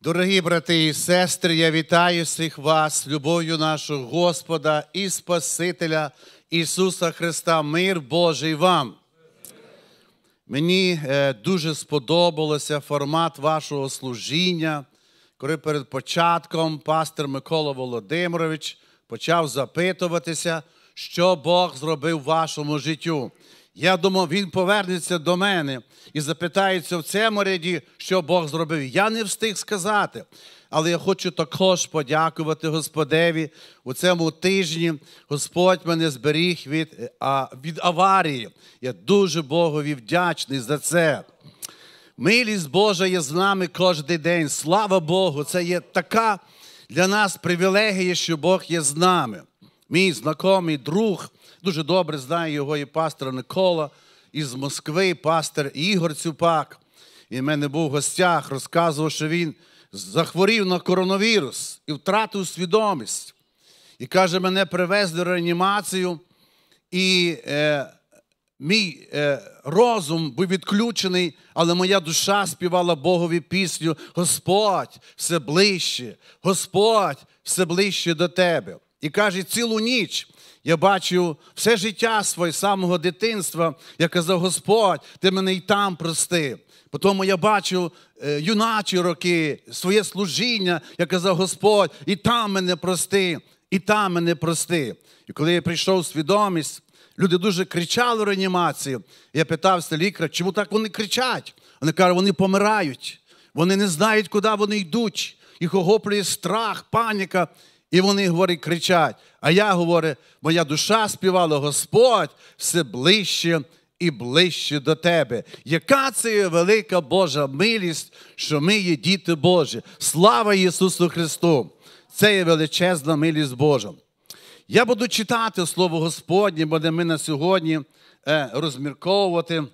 Дорогі брати і сестри, я вітаю всіх вас, любов'ю нашого Господа і Спасителя Ісуса Христа, мир Божий вам. Мені е, дуже сподобалося формат вашого служіння, коли перед початком пастор Микола Володимирович почав запитуватися, що Бог зробив в вашому життю. Я думав, він повернеться до мене і запитається в цьому ряді, що Бог зробив. Я не встиг сказати. Але я хочу також подякувати Господеві. У цьому тижні Господь мене зберіг від а, від аварії. Я дуже Богові вдячний за це. Милість Божа є з нами кожен день. Слава Богу! Це є така для нас привілегія, що Бог є з нами мій знайомий друг, дуже добре знає його і пастора Никола із Москви, пастор Ігор Цюпак. І в мене був в гостях, розказував, що він захворів на коронавірус і втратив свідомість. І каже, мене привезли в реанімацію, і е, мій е, розум був відключений, але моя душа співала Богові пісню: Господь все ближче, Господь все ближче до тебе. І каже, цілу ніч я бачу все життя своє самого дитинства. Я казав, Господь, ти мене і там прости. Потім я бачив е, юначі роки, своє служіння, я казав, Господь, і там мене прости, і там мене прости. І коли я прийшов в свідомість, люди дуже кричали в реанімації. Я питався лікаря, чому так вони кричать? Вони кажуть, вони помирають, вони не знають, куди вони йдуть. Їх охоплює страх, паніка. І вони, говорить, кричать. А я говорю, моя душа співала, Господь все ближче і ближче до тебе. Яка це велика Божа милість, що ми є діти Божі? Слава Ісусу Христу! Це є величезна милість Божа. Я буду читати Слово Господнє, буде ми на сьогодні е, розмірковувати.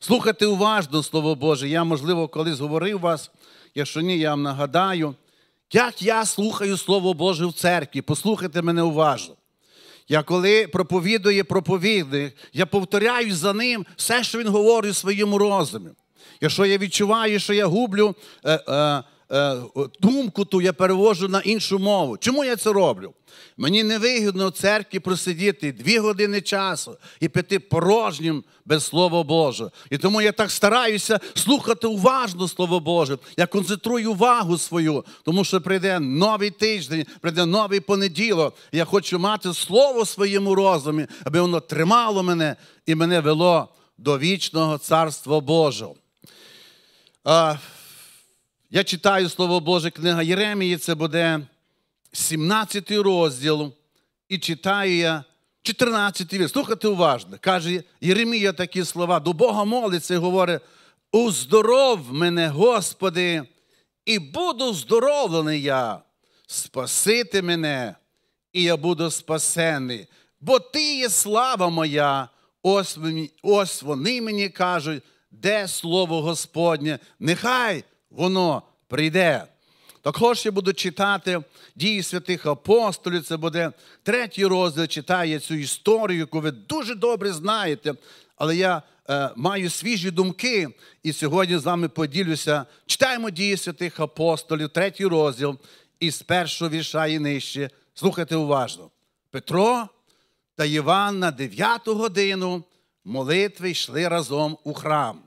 слухати уважно Слово Боже. Я, можливо, колись говорив вас, якщо ні, я вам нагадаю. Як я слухаю Слово Боже в церкві, послухайте мене уважно. Я коли проповідує проповідник, я повторяю за ним все, що він говорить у своєму розумі. Якщо я відчуваю, що я гублю. Е, е, Е, думку ту я перевожу на іншу мову. Чому я це роблю? Мені невигідно в церкві просидіти дві години часу і піти порожнім без Слова Божого. І тому я так стараюся слухати уважно Слово Боже. Я концентрую увагу свою, тому що прийде новий тиждень, прийде новий понеділок. Я хочу мати слово в своєму розумі, аби воно тримало мене і мене вело до вічного Царства Божого. Я читаю Слово Боже, книга Єремії, це буде 17 розділ, і читаю я 14 вірш. Слухайте уважно. Каже Єремія такі слова: до Бога молиться і говорить: Уздоров мене, Господи, і буду здоровлений я, спасити мене, і я буду спасений, бо Ти є слава моя. Ось вони мені кажуть, де слово Господнє, нехай воно прийде. Також я буду читати дії святих апостолів. Це буде третій розділ, читає цю історію, яку ви дуже добре знаєте. Але я е, маю свіжі думки і сьогодні з вами поділюся. Читаємо дії святих апостолів, третій розділ, і з першого вірша і нижче. Слухайте уважно. Петро та Іван на дев'яту годину молитви йшли разом у храм.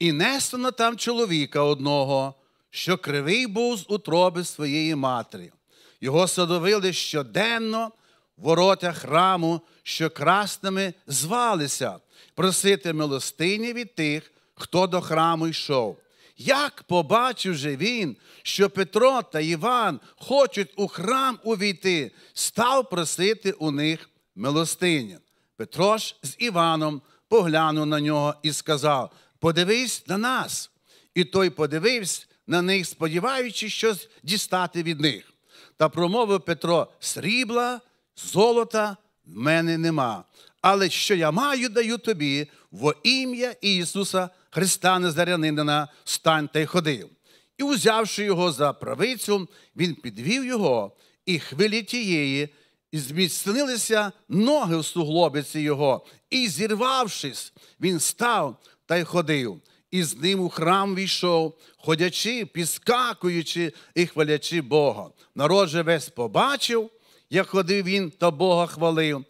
І несено там чоловіка одного, що кривий був з утроби своєї матері. Його садовили щоденно в ворота храму, що красними звалися, просити милостині від тих, хто до храму йшов. Як побачив же він, що Петро та Іван хочуть у храм увійти, став просити у них милостині. Петро ж з Іваном поглянув на нього і сказав: подивись на нас. І той подивився на них, сподіваючись щось дістати від них. Та промовив Петро: срібла, золота в мене нема. Але що я маю, даю тобі во ім'я Ісуса Христа Назарянинина, стань та й ходив. І, узявши його за правицю, він підвів його і хвилі тієї, і зміцнилися ноги в суглобиці його. І, зірвавшись, він став та й ходив. І з ним у храм війшов, ходячи, піскакуючи і хвалячи Бога. Народ же весь побачив, як ходив він та Бога хвалив,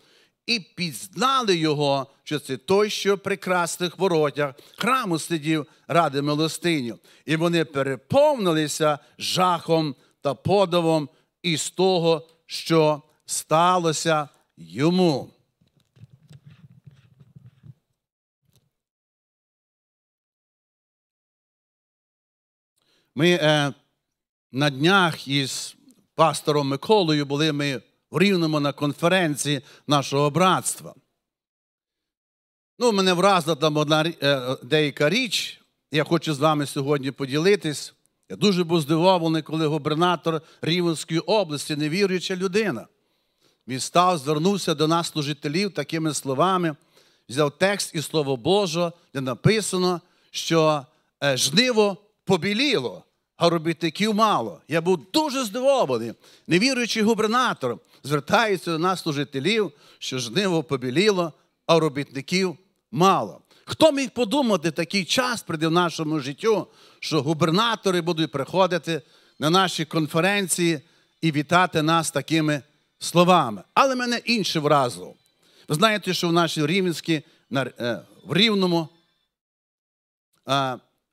і пізнали його, що це той, що в прекрасних воротях храму сидів ради милостиню. І вони переповнилися жахом та подовом із того, що сталося йому. Ми е, на днях із пастором Миколою були ми в Рівному на конференції нашого братства. Ну, Мене вразила там одна е, деяка річ, я хочу з вами сьогодні поділитись. Я дуже був здивований, коли губернатор Рівенської області, невіруюча людина, він став, звернувся до нас, служителів, такими словами, взяв текст і слово Боже, де написано, що е, жниво побіліло, а робітників мало. Я був дуже здивований. Невіруючий губернатор звертається до нас, служителів, що жниво побіліло, а робітників мало. Хто міг подумати такий час прийде в нашому життю, що губернатори будуть приходити на наші конференції і вітати нас такими словами? Але мене інше вразило. Ви знаєте, що в нашій Рівненській, е, в Рівному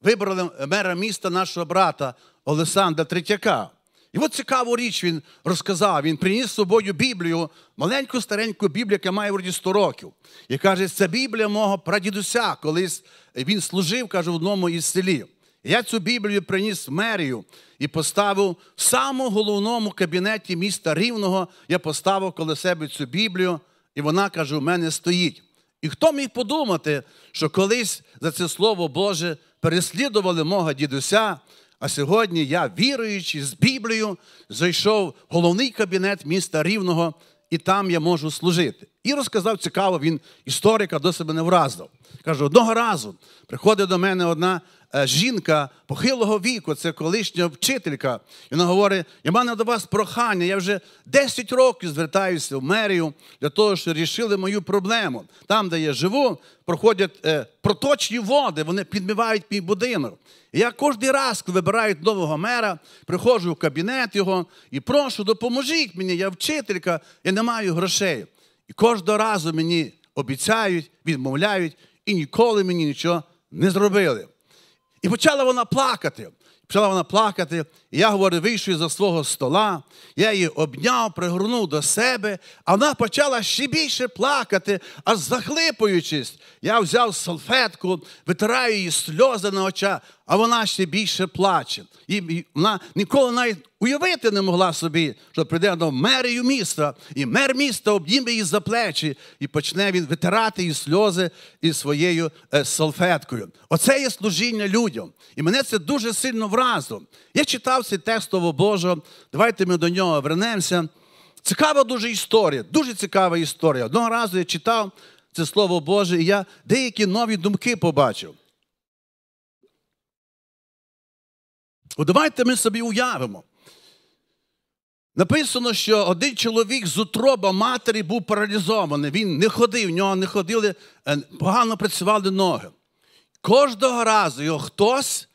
вибрали мера міста нашого брата Олександра Третяка. І от цікаву річ він розказав. Він приніс з собою Біблію, маленьку стареньку Біблію, яка має вроді 100 років. І каже, це Біблія мого прадідуся, колись він служив, каже, в одному із селі. Я цю Біблію приніс в мерію і поставив в самому головному кабінеті міста Рівного. Я поставив коло себе цю Біблію, і вона каже, у мене стоїть. І хто міг подумати, що колись за це Слово Боже переслідували мого дідуся. А сьогодні я, віруючи з Біблією, зайшов в головний кабінет міста Рівного, і там я можу служити. І розказав цікаво, він історика до себе не вразив. Каже, одного разу приходить до мене одна Е, жінка похилого віку, це колишня вчителька. І вона говорить: я маю до вас прохання, я вже 10 років звертаюся в мерію для того, щоб рішили мою проблему. Там, де я живу, проходять е, проточні води, вони підмивають мій будинок. І я кожен раз, коли вибирають нового мера, приходжу в кабінет його і прошу, допоможіть мені, я вчителька, я не маю грошей. І кожного разу мені обіцяють, відмовляють, і ніколи мені нічого не зробили. І почала вона плакати. Почала вона плакати, і я говорю, вийшов за свого стола, я її обняв, пригорнув до себе, а вона почала ще більше плакати, аж захлипуючись. Я взяв салфетку, витираю її сльози на очах, а вона ще більше плаче. І вона ніколи навіть уявити не могла собі, що прийде до мерію міста, і мер міста обніме її за плечі, і почне він витирати її сльози із своєю е, салфеткою. Оце є служіння людям. І мене це дуже сильно вразило. Я читав цей текстово Божого. Давайте ми до нього вернемося. Цікава дуже історія, дуже цікава історія. Одного разу я читав це слово Боже, і я деякі нові думки побачив. От давайте ми собі уявимо. Написано, що один чоловік з утроба матері був паралізований. Він не ходив, в нього не ходили, е, погано працювали ноги. Кожного разу його хтось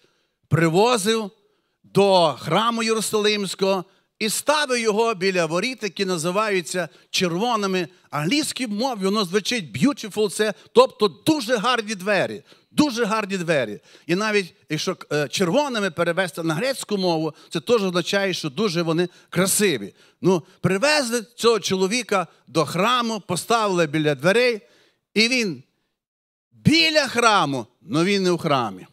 привозив до храму Єрусалимського, і ставив його біля воріт, які називаються червоними. Англійській мовою, воно звучить beautiful, це тобто дуже гарні двері. Дуже гарні двері. І навіть якщо е, червоними перевести на грецьку мову, це теж означає, що дуже вони красиві. Ну, привезли цього чоловіка до храму, поставили біля дверей, і він біля храму, але він не у храмі.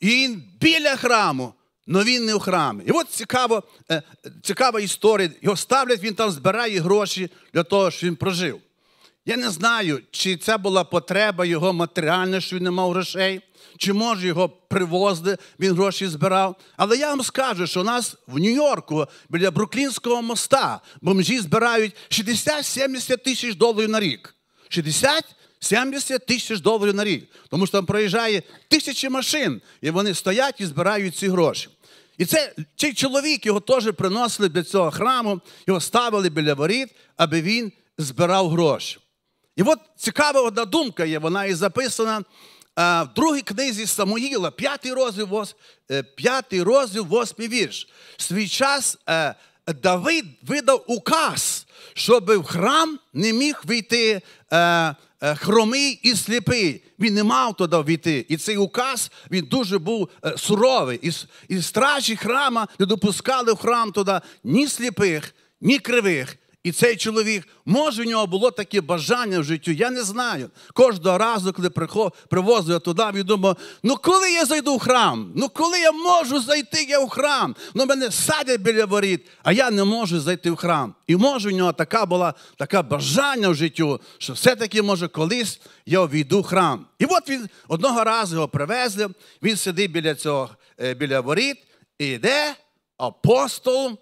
І він біля храму, Но він не у храмі. І от цікаво, е, цікава історія. Його ставлять, він там збирає гроші для того, щоб він прожив. Я не знаю, чи це була потреба його матеріальна, що він не мав грошей, чи може його привозили, він гроші збирав. Але я вам скажу, що у нас в Нью-Йорку біля Бруклінського моста бомжі збирають 60-70 тисяч доларів на рік. 60 70 тисяч доларів на рік. Тому що там проїжджає тисячі машин, і вони стоять і збирають ці гроші. І це цей чоловік його теж приносили до цього храму, його ставили біля воріт, аби він збирав гроші. І от цікава одна думка є, вона і записана в другій книзі Самуїла, п'ятий розділ, е, п'ятий розділ, восьмий вірш. Свій час е, Давид видав указ, щоб в храм не міг війти. Е, Е, хромий і сліпий. Він не мав туди війти. І цей указ він дуже був е, суровий. І, стражі храма не допускали в храм туди ні сліпих, ні кривих, і цей чоловік, може, в нього було таке бажання в житті, я не знаю. Кожного разу, коли привозив туди, він думав, ну коли я зайду в храм, ну коли я можу зайти я в храм, ну мене садять біля воріт, а я не можу зайти в храм. І може, в нього така була така бажання в житті, що все-таки, може, колись я увійду в храм. І от він одного разу його привезли, він сидить біля цього, е, біля воріт, і йде апостол.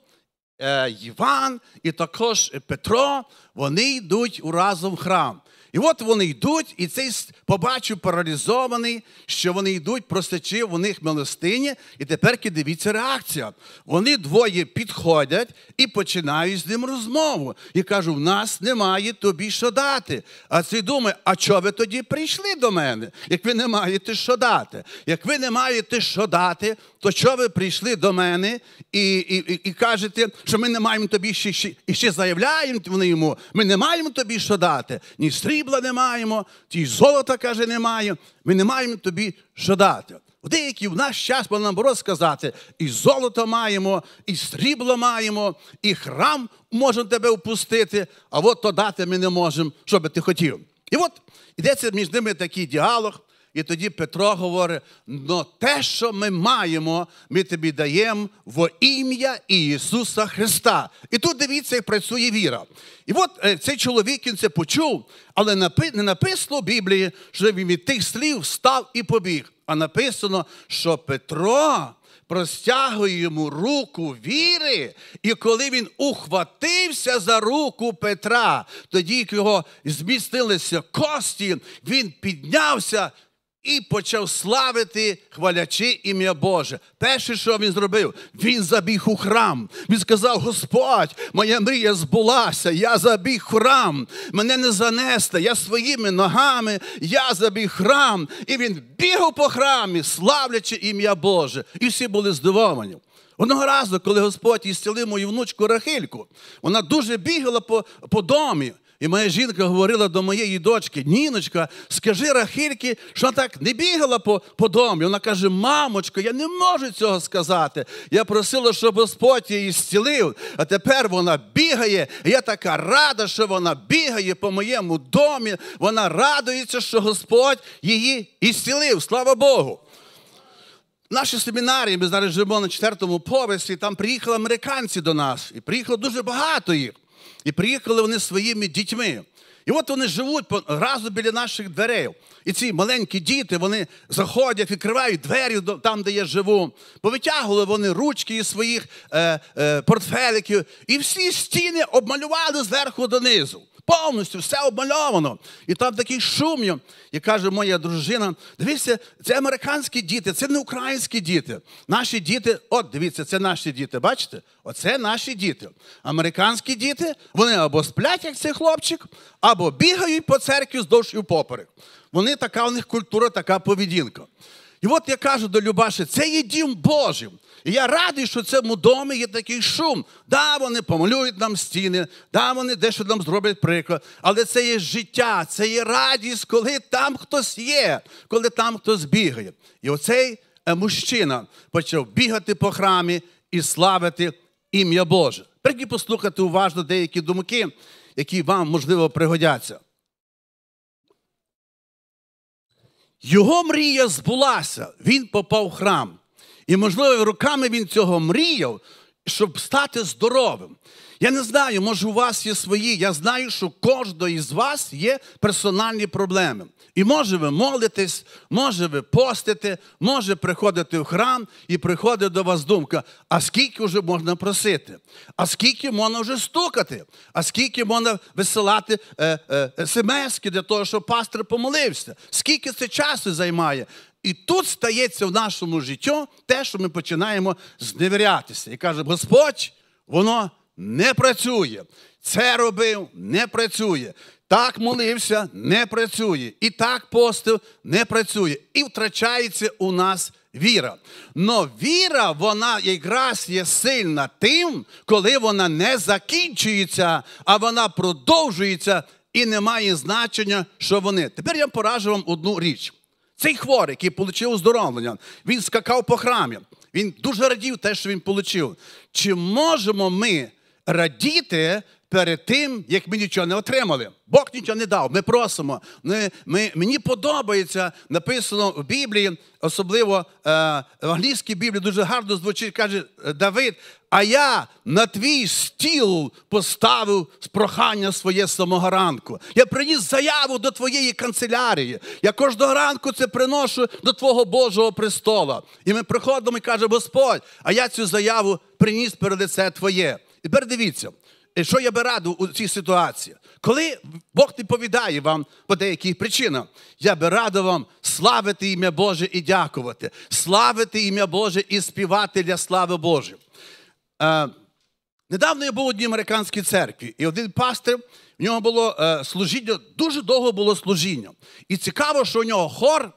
Е, Іван і також Петро, вони йдуть у разом в храм. І от вони йдуть, і цей побачив паралізований, що вони йдуть, простачив в них милостині, і тепер дивіться реакція. Вони двоє підходять і починають з ним розмову. І кажуть, в нас немає тобі що дати. А цей думає, а чого ви тоді прийшли до мене, як ви не маєте що дати? Як ви не маєте що дати, то чого ви прийшли до мене і і, і, і кажете, що ми не маємо тобі ще, ще і ще заявляємо вони йому, ми не маємо тобі що дати. Ні, стрій срібла не маємо, ті золота, каже, не маємо, ми не маємо тобі що дати. Деякі в наш час можна наоборот сказати, і золото маємо, і срібло маємо, і храм можемо тебе впустити, а от то дати ми не можемо, що би ти хотів. І от йдеться між ними такий діалог. І тоді Петро говорить: «Но те, що ми маємо, ми тобі даємо во ім'я Ісуса Христа. І тут дивіться, як працює віра. І от е, цей чоловік він це почув, але не написано в Біблії, що він від тих слів встав і побіг. А написано, що Петро простягує йому руку віри, і коли він ухватився за руку Петра, тоді як його змістилися кості, він піднявся і почав славити, хвалячи ім'я Боже. Перше, що він зробив, він забіг у храм. Він сказав: Господь, моя мрія збулася, я забіг храм, мене не занести, я своїми ногами, я забіг храм. І він бігав по храмі, славлячи ім'я Боже. І всі були здивовані. Одного разу, коли Господь ісцілив мою внучку Рахильку, вона дуже бігала по, по домі. І моя жінка говорила до моєї дочки: Ніночка, скажи Рахильки, що так не бігала по по домі. Вона каже: Мамочко, я не можу цього сказати. Я просила, щоб Господь її зцілив, а тепер вона бігає. Я така рада, що вона бігає по моєму домі. Вона радується, що Господь її зцілив. Слава Богу! Наші семінарії, ми зараз живемо на четвертому поверсі, там приїхали американці до нас, і приїхало дуже багато їх. І приїхали вони своїми дітьми. І от вони живуть разом біля наших дверей. І ці маленькі діти вони заходять, відкривають двері там, де я живу. Повитягували вони ручки із своїх е, е, портфеликів. І всі стіни обмалювали зверху донизу повністю все обмальовано. І там такий шум, і каже моя дружина: дивіться, це американські діти, це не українські діти. Наші діти, от дивіться, це наші діти. Бачите? Оце наші діти. Американські діти, вони або сплять, як цей хлопчик, або бігають по церкві вздовж і поперек. Вони така у них культура, така поведінка. І от я кажу до Любаші, це є дім Божий. І я радий, що в цьому домі є такий шум. Да, вони помалюють нам стіни, да, вони дещо нам зроблять приклад, але це є життя, це є радість, коли там хтось є, коли там хтось бігає. І оцей е, мужчина почав бігати по храмі і славити ім'я Боже. Прикинь, послухати уважно деякі думки, які вам, можливо, пригодяться. Його мрія збулася, він попав в храм. І, можливо, руками він цього мріяв, щоб стати здоровим. Я не знаю, може у вас є свої. Я знаю, що кожного із вас є персональні проблеми. І може ви молитесь, може ви постите, може приходити в храм і приходить до вас думка, а скільки вже можна просити, а скільки можна вже стукати, а скільки можна висилати е, е смс для того, щоб пастор помолився, скільки це часу займає. І тут стається в нашому житті те, що ми починаємо зневірятися. І каже, Господь, воно не працює. Це робив, не працює. Так молився, не працює. І так постив не працює. І втрачається у нас віра. Но віра, вона якраз є сильна тим, коли вона не закінчується, а вона продовжується і не має значення, що вони. Тепер я поражу вам одну річ. Цей хворий, який отримав оздоровлення, він скакав по храмі. Він дуже радів те, що він отримав. Чи можемо ми радіти перед тим, як ми нічого не отримали. Бог нічого не дав. Ми просимо. Ми, ми, Мені подобається написано в Біблії, особливо е, в англійській Біблії дуже гарно звучить, каже е, Давид. А я на твій стіл поставив прохання своє самого ранку. Я приніс заяву до твоєї канцелярії. Я кожного ранку це приношу до Твого Божого престола. І ми приходимо і кажемо, Господь, а я цю заяву приніс перед лице Твоє. Тепер дивіться, е, що я би радив у цій ситуації. Коли Бог відповідає вам по деяких причинах, я би радив вам славити ім'я Боже і дякувати, славити ім'я Боже і співати для слави Божої. Е, недавно я був у одній американській церкві, і один пастир, в нього було е, служіння, дуже довго було служіння. І цікаво, що у нього хор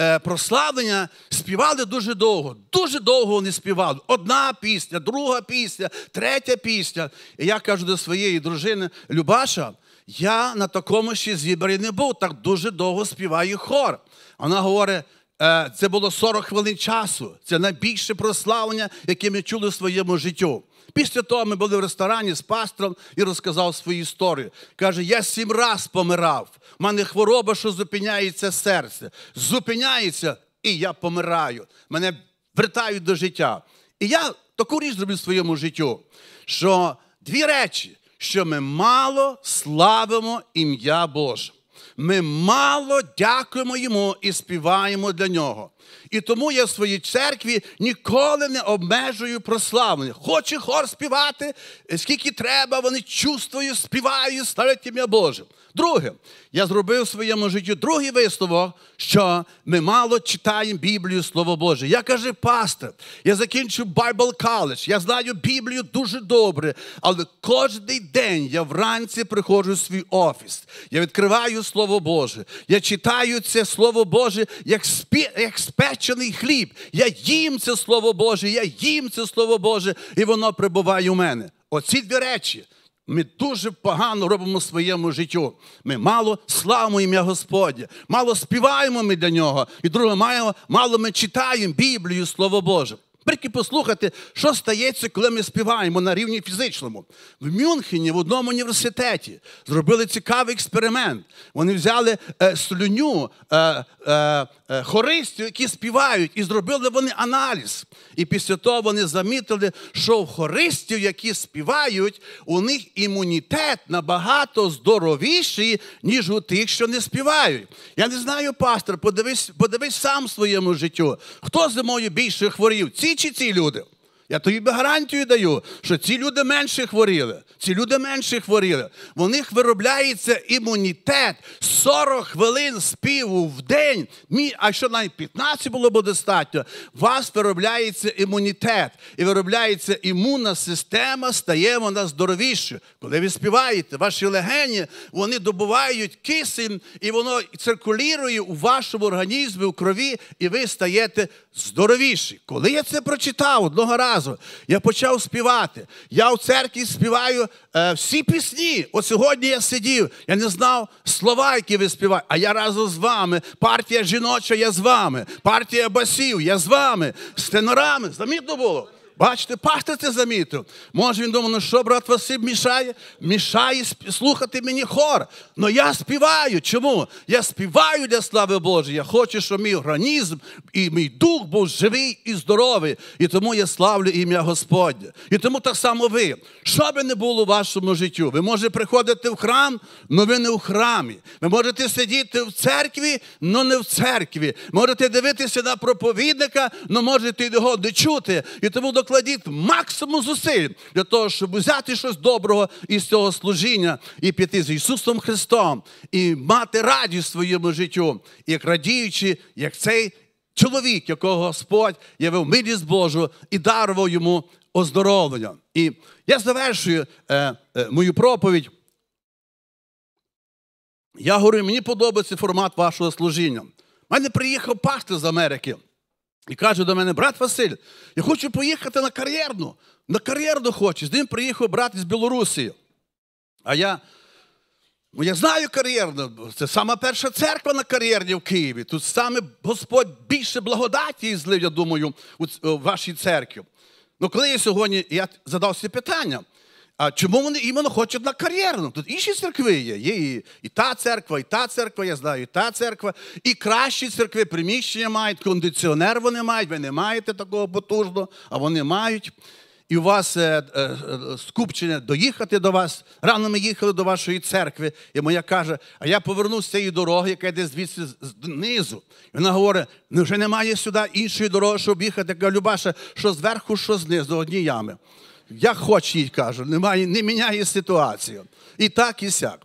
Е, прославлення співали дуже довго. Дуже довго вони співали. Одна пісня, друга пісня, третя пісня. І я кажу до своєї дружини Любаша, я на такому ще зібрі не був, так дуже довго співає хор. Вона говорить, «Е, це було 40 хвилин часу. Це найбільше прославлення, яке ми чули в своєму життю. Після того ми були в ресторані з пастором і розказав свою історію. Каже, я сім раз помирав. У мене хвороба, що зупиняється серце. Зупиняється, і я помираю. Мене вертають до життя. І я таку річ зробив в своєму життю, що дві речі, що ми мало славимо ім'я Боже ми мало дякуємо Йому і співаємо для нього. І тому я в своїй церкві ніколи не обмежую прославлення. Хоче хор співати, скільки треба, вони чувствують, співають, ставлять ім'я Боже. Друге, я зробив в своєму житті другий висновок, що ми мало читаємо Біблію Слово Боже. Я кажу, пастор, я закінчив Bible College, я знаю Біблію дуже добре, але кожен день я вранці приходжу в свій офіс. Я відкриваю Слово Боже. Я читаю це Слово Боже як спі... як спечений хліб. Я їм це Слово Боже, я їм це Слово Боже, і воно прибуває у мене. Оці дві речі. Ми дуже погано робимо своєму життю. Ми мало славимо ім'я Господнє, мало співаємо ми для нього. І друге, маємо, мало ми читаємо Біблію, Слово Боже. Тільки послухати, що стається, коли ми співаємо на рівні фізичному. В Мюнхені в одному університеті зробили цікавий експеримент. Вони взяли е, слюню е, е, е, хористів, які співають, і зробили вони аналіз. І після того вони замітили, що в хористів, які співають, у них імунітет набагато здоровіший, ніж у тих, що не співають. Я не знаю, пастор, подивись, подивись сам своєму життю, хто зимою більше хворів. Ці двічі ці люди. Я тобі гарантію даю, що ці люди менше хворіли. Ці люди менше хворіли. у них виробляється імунітет 40 хвилин співу в день. А що навіть 15 було б достатньо, у вас виробляється імунітет. І виробляється імунна система, стає вона здоровішою. Коли ви співаєте, ваші легені вони добувають кисень, і воно циркулірує у вашому організмі, у крові, і ви стаєте здоровіші. Коли я це прочитав одного разу, я почав співати. Я в церкві співаю е, всі пісні. От сьогодні я сидів, я не знав слова, які ви співаєте, а я разом з вами. Партія жіноча, я з вами, партія басів, я з вами, з тенорами. Замітно було. Бачите, пастор це замітив. Може, він думав, ну що брат Василь мішає? Мішає слухати мені хор. Ну я співаю. Чому? Я співаю для слави Божої. Я хочу, щоб мій організм і мій дух був живий і здоровий. І тому я славлю ім'я Господнє. І тому так само ви. Що би не було у вашому життю? Ви можете приходити в храм, але ви не в храмі. Ви можете сидіти в церкві, але не в церкві. Можете дивитися на проповідника, але можете його не чути. І тому до докладіть максимум зусиль для того, щоб взяти щось доброго із цього служіння і піти з Ісусом Христом і мати радість своєму життю, як радіючи, як цей чоловік, якого Господь явив милість Божу і дарував йому оздоровлення. І я завершую е, е, мою проповідь. Я говорю, мені подобається формат вашого служіння. У мене приїхав пастор з Америки. І каже до мене, брат Василь, я хочу поїхати на кар'єрну. На кар'єрну хочу. З ним приїхав брат із Білорусі. А я ну, я знаю кар'єрну. Це сама перша церква на кар'єрні в Києві. Тут саме Господь більше благодаті злив, я думаю, у вашій церкві. Ну коли я сьогодні я задав собі питання, а чому вони іменно хочуть на кар'єрну? Тут інші церкви є. Є і, і та церква, і та церква, я знаю, і та церква, і кращі церкви приміщення мають, кондиціонер вони мають, ви не маєте такого потужного, а вони мають. І у вас е, е, е скупчення доїхати до вас. Рано ми їхали до вашої церкви. І моя каже, а я повернусь з цієї дороги, яка йде звідси знизу. І вона говорить: ну вже немає сюди іншої дороги, щоб їхати. Я кажу, Любаша, що зверху, що знизу, одні ями. Я хоч їй кажу, немає, не міняє ситуацію. І так, і сяк.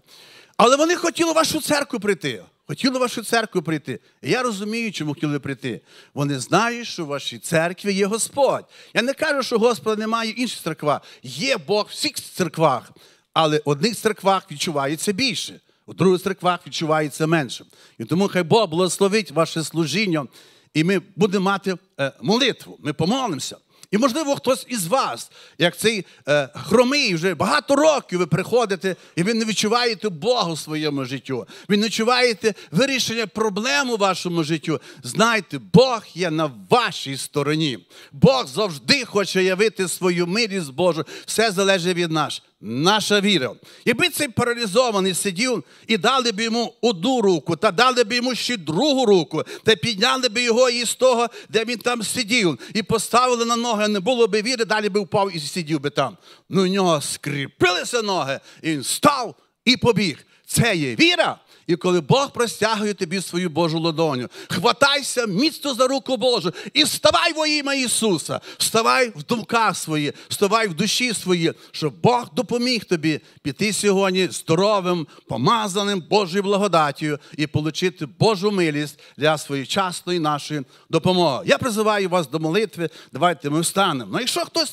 Але вони хотіли в вашу церкву прийти. Хотіли в вашу церкву прийти. І я розумію, чому хотіли прийти. Вони знають, що в вашій церкві є Господь. Я не кажу, що Господа немає в інших церквах. Є Бог в всіх церквах, але в одних церквах відчувається більше, в других церквах відчувається менше. І тому хай Бог благословить ваше служіння, і ми будемо мати е, молитву. Ми помолимося. І, можливо, хтось із вас, як цей е, хромий, вже багато років ви приходите, і ви не відчуваєте Бога в своєму життю. Ви не відчуваєте вирішення проблем у вашому життю. Знайте, Бог є на вашій стороні. Бог завжди хоче явити свою милість Божу. Все залежить від нас наша віра. Якби цей паралізований сидів і дали б йому одну руку, та дали б йому ще другу руку, та підняли б його із того, де він там сидів, і поставили на ноги, не було б віри, далі б впав і сидів би там. Ну, у нього скріпилися ноги, і він став і побіг. Це є віра. І коли Бог простягує тобі свою Божу ладоню, хватайся міцно за руку Божу і вставай во ім'я Ісуса, вставай в думках свої, вставай в душі свої, щоб Бог допоміг тобі піти сьогодні здоровим, помазаним Божою благодаттю і отримати Божу милість для своєчасної нашої допомоги. Я призиваю вас до молитви. Давайте ми встанемо. Ну, якщо хтось